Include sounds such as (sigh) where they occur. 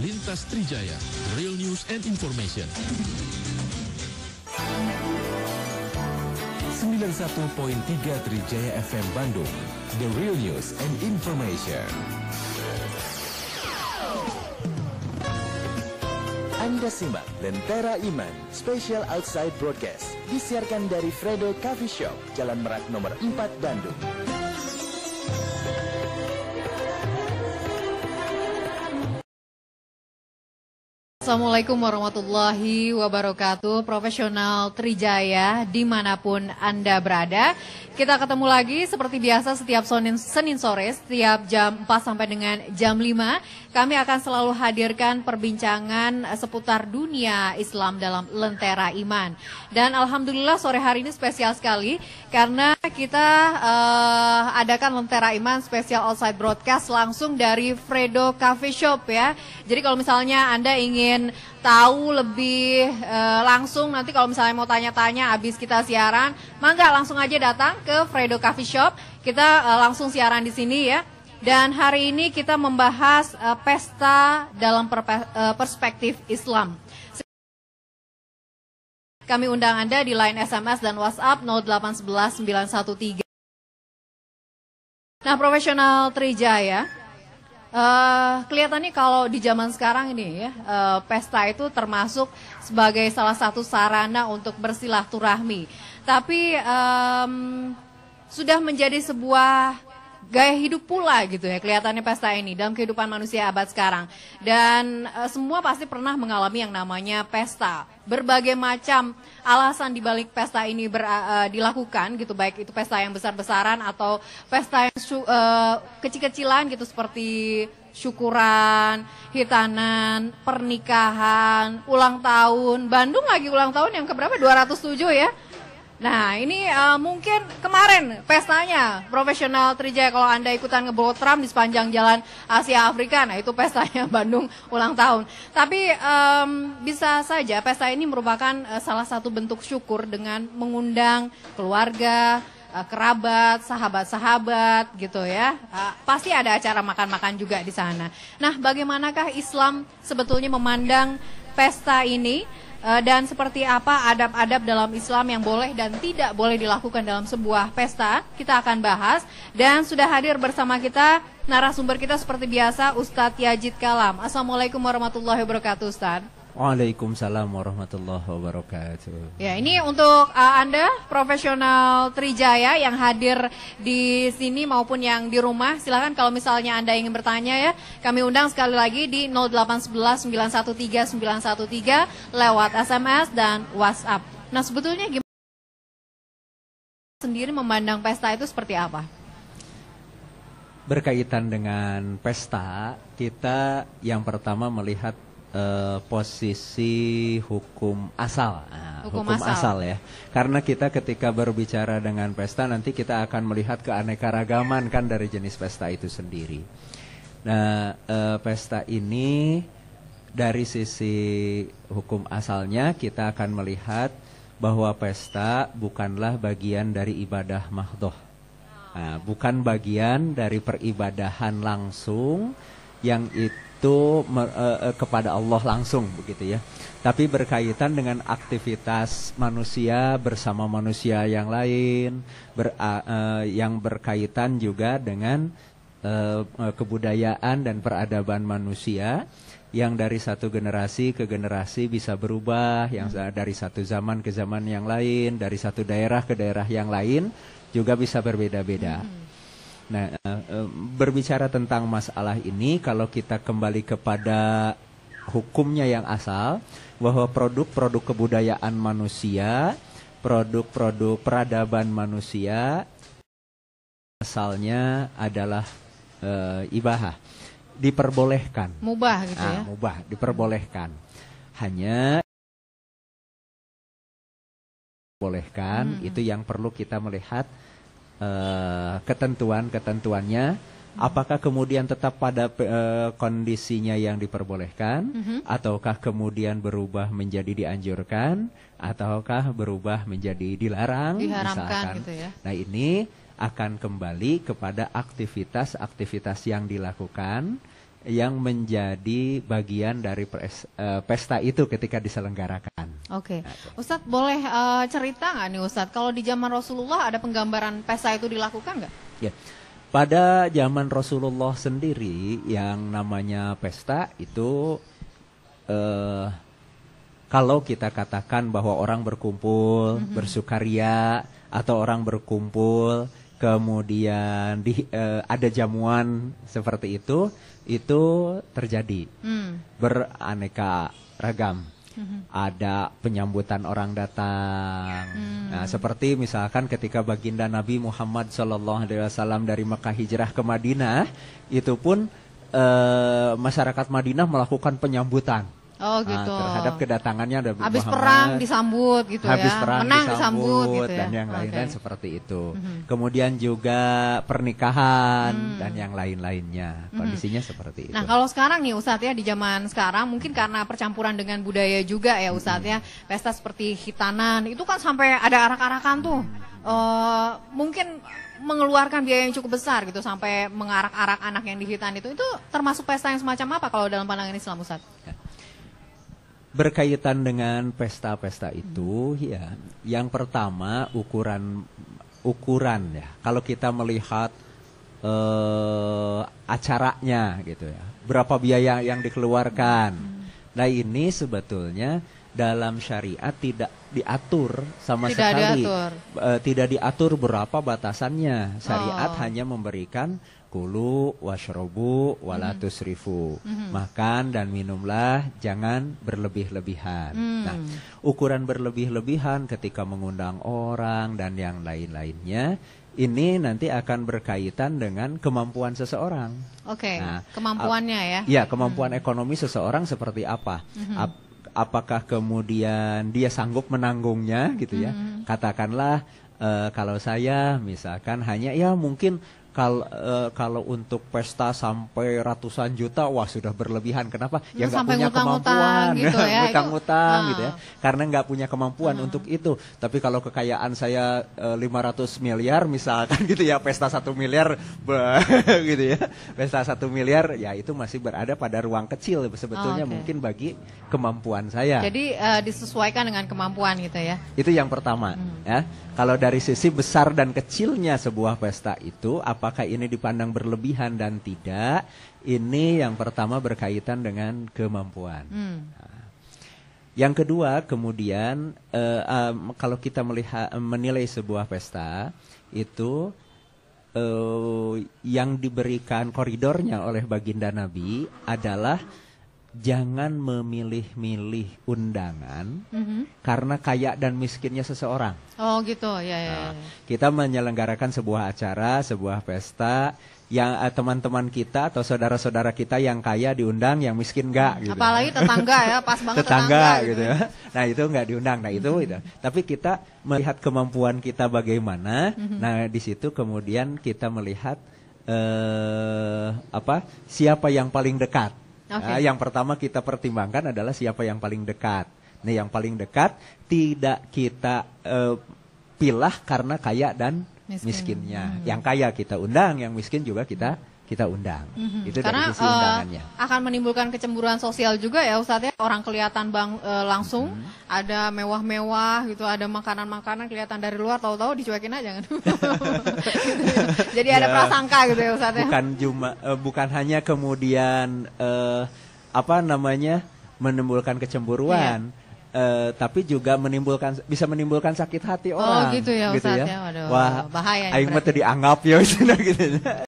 Lintas Trijaya, Real News and Information. 91.3 Trijaya FM Bandung, The Real News and Information. Anda simak Lentera Iman Special Outside Broadcast disiarkan dari Fredo Coffee Shop Jalan Merak nomor 4 Bandung. Assalamualaikum warahmatullahi wabarakatuh. Profesional Trijaya dimanapun Anda berada. Kita ketemu lagi seperti biasa setiap Senin, sore, setiap jam 4 sampai dengan jam 5. Kami akan selalu hadirkan perbincangan seputar dunia Islam dalam lentera iman. Dan Alhamdulillah sore hari ini spesial sekali karena kita uh, adakan Lentera Iman spesial outside broadcast langsung dari Fredo Cafe Shop ya. Jadi kalau misalnya Anda ingin tahu lebih uh, langsung nanti kalau misalnya mau tanya-tanya habis kita siaran, mangga langsung aja datang ke Fredo Cafe Shop. Kita uh, langsung siaran di sini ya. Dan hari ini kita membahas uh, pesta dalam perspektif Islam. Kami undang Anda di line SMS dan WhatsApp 0811 Nah, profesional Trijaya, Uh, kelihatannya kalau di zaman sekarang ini ya, uh, pesta itu termasuk sebagai salah satu sarana untuk bersilaturahmi. Tapi um, sudah menjadi sebuah gaya hidup pula gitu ya kelihatannya pesta ini dalam kehidupan manusia abad sekarang. Dan e, semua pasti pernah mengalami yang namanya pesta. Berbagai macam alasan dibalik pesta ini ber, e, dilakukan gitu baik itu pesta yang besar-besaran atau pesta yang e, kecil-kecilan gitu seperti syukuran, hitanan, pernikahan, ulang tahun. Bandung lagi ulang tahun yang keberapa? 207 ya. Nah ini uh, mungkin kemarin pestanya profesional Trijaya kalau Anda ikutan ngebotram di sepanjang jalan Asia Afrika, nah itu pestanya (laughs) Bandung ulang tahun. Tapi um, bisa saja pesta ini merupakan uh, salah satu bentuk syukur dengan mengundang keluarga, uh, kerabat, sahabat-sahabat gitu ya. Uh, pasti ada acara makan-makan juga di sana. Nah bagaimanakah Islam sebetulnya memandang pesta ini? Eh, dan seperti apa adab-adab dalam Islam yang boleh dan tidak boleh dilakukan dalam sebuah pesta kita akan bahas dan sudah hadir bersama kita narasumber kita seperti biasa Ustadz Yajid Kalam Assalamualaikum warahmatullahi wabarakatuh Ustadz Waalaikumsalam warahmatullahi wabarakatuh. Ya, ini untuk uh, Anda profesional Trijaya yang hadir di sini maupun yang di rumah, silakan kalau misalnya Anda ingin bertanya ya, kami undang sekali lagi di 0811913913 lewat SMS dan WhatsApp. Nah, sebetulnya gimana sendiri memandang pesta itu seperti apa? Berkaitan dengan pesta, kita yang pertama melihat uh, posisi hukum asal. Nah, hukum, hukum asal. asal ya. Karena kita ketika berbicara dengan pesta nanti kita akan melihat keanekaragaman kan dari jenis pesta itu sendiri. Nah, uh, pesta ini dari sisi hukum asalnya kita akan melihat bahwa pesta bukanlah bagian dari ibadah mahdoh. Nah, bukan bagian dari peribadahan langsung, yang itu uh, kepada Allah langsung begitu ya. Tapi berkaitan dengan aktivitas manusia bersama manusia yang lain, ber, uh, yang berkaitan juga dengan uh, kebudayaan dan peradaban manusia yang dari satu generasi ke generasi bisa berubah, yang hmm. dari satu zaman ke zaman yang lain, dari satu daerah ke daerah yang lain juga bisa berbeda-beda. Hmm. Nah, eh, eh, berbicara tentang masalah ini, kalau kita kembali kepada hukumnya yang asal, bahwa produk-produk kebudayaan manusia, produk-produk peradaban manusia, asalnya adalah e, ibahah, diperbolehkan. Mubah gitu ah, ya? Nah, mubah, diperbolehkan. Hanya bolehkan, hmm. itu yang perlu kita melihat Eh, ketentuan-ketentuannya apakah kemudian tetap pada uh, kondisinya yang diperbolehkan mm -hmm. ataukah kemudian berubah menjadi dianjurkan ataukah berubah menjadi dilarang misalkan gitu ya. nah ini akan kembali kepada aktivitas-aktivitas yang dilakukan yang menjadi bagian dari pres, uh, pesta itu ketika diselenggarakan. Oke, okay. Nah, Ustadz boleh uh, cerita nggak nih Ustadz, kalau di zaman Rasulullah ada penggambaran pesta itu dilakukan nggak? Ya, yeah. pada zaman Rasulullah sendiri yang namanya pesta itu uh, kalau kita katakan bahwa orang berkumpul mm -hmm. bersukaria atau orang berkumpul kemudian di, uh, ada jamuan seperti itu itu terjadi hmm. beraneka ragam hmm. ada penyambutan orang datang hmm. nah seperti misalkan ketika baginda Nabi Muhammad Shallallahu Alaihi Wasallam dari Mekah hijrah ke Madinah itu pun uh, masyarakat Madinah melakukan penyambutan Oh ah, gitu. Nah, terhadap kedatangannya ada Habis Muhammad, perang disambut gitu ya. habis ya. Perang Menang disambut, disambut gitu ya. dan yang lain-lain okay. seperti itu. Mm -hmm. Kemudian juga pernikahan mm. dan yang lain-lainnya. Mhm. Kondisinya mm -hmm. seperti itu. Nah, kalau sekarang nih Ustadz ya di zaman sekarang mungkin karena percampuran dengan budaya juga ya Ustadz mm -hmm. ya. Mhm. Pesta seperti hitanan itu kan sampai ada arak-arakan tuh. Uh, mungkin mengeluarkan biaya yang cukup besar gitu sampai mengarak-arak anak yang dihitan itu itu termasuk pesta yang semacam apa kalau dalam pandangan Islam Ustaz? Ya, berkaitan dengan pesta-pesta itu hmm. ya yang pertama ukuran ukuran ya kalau kita melihat eh, acaranya gitu ya berapa biaya yang dikeluarkan hmm. nah ini sebetulnya dalam syariat tidak diatur sama tidak sekali diatur. Uh, tidak diatur berapa batasannya syariat oh. hanya memberikan Kulu washrobu walatusrifu. Mm-hmm. Mm. Mm-hmm. Makan dan minumlah, jangan berlebih-lebihan. Mm. Nah, ukuran berlebih-lebihan ketika mengundang orang dan yang lain-lainnya ini nanti akan berkaitan dengan kemampuan seseorang. Oke, okay, nah, kemampuannya ya. ya kemampuan hmm. ekonomi seseorang seperti apa? Hmm. Ap apakah kemudian dia sanggup menanggungnya gitu ya? Mm-hmm. Katakanlah Uh, kalau saya misalkan hanya ya mungkin kalau uh, eh, kalau untuk pesta sampai ratusan juta, wah sudah berlebihan. Kenapa? ya nggak punya kemampuan, utang, gitu ya, utang (laughs) itu, ah. gitu ya. Karena nggak punya kemampuan hmm. untuk itu. Tapi kalau kekayaan saya uh, eh, 500 miliar misalkan gitu ya, pesta satu miliar, (laughs) gitu ya, pesta satu miliar, ya itu masih berada pada ruang kecil sebetulnya oh, okay. mungkin bagi kemampuan saya. Jadi uh, disesuaikan dengan kemampuan gitu ya. Itu yang pertama. Hmm. Ya, kalau dari sisi besar dan kecilnya sebuah pesta itu apa apakah ini dipandang berlebihan dan tidak? Ini yang pertama berkaitan dengan kemampuan. Hmm. Nah, yang kedua, kemudian uh, um, kalau kita melihat menilai sebuah pesta itu uh, yang diberikan koridornya oleh baginda Nabi adalah jangan memilih-milih undangan mm-hmm. karena kaya dan miskinnya seseorang. Oh gitu, ya ya. Nah, ya. kita menyelenggarakan sebuah acara, sebuah pesta yang eh, teman-teman kita atau saudara-saudara kita yang kaya diundang, yang miskin enggak gitu. Ya. Apalagi tetangga ya, pas banget tetangga, tetangga gitu. gitu. ya Nah, itu enggak diundang. Nah, itu mm-hmm. itu. Tapi kita melihat kemampuan kita bagaimana. Mm-hmm. Nah, di situ kemudian kita melihat eh apa? siapa yang paling dekat Okay. Nah, yang pertama kita pertimbangkan adalah siapa yang paling dekat. Nah, yang paling dekat tidak kita uh, pilah karena kaya dan miskin. miskinnya. Hmm. Yang kaya kita undang, yang miskin juga kita kita undang. Mm -hmm. Itu Karena, dari sisi Uh, akan menimbulkan kecemburuan sosial juga ya Ustadz ya. Orang kelihatan bang uh, langsung mm -hmm. ada mewah-mewah gitu, ada makanan-makanan kelihatan dari luar tahu-tahu dicuekin aja kan? (laughs) gitu, ya. Jadi ada ya. prasangka gitu ya Ustadz ya. Bukan cuma uh, e, bukan hanya kemudian uh, apa namanya menimbulkan kecemburuan. Yeah. Iya. Uh, tapi juga menimbulkan bisa menimbulkan sakit hati oh, orang. Oh gitu ya, gitu ya. ya. Waduh, Wah, bahaya. Aing mah dianggap ya (laughs) gitu.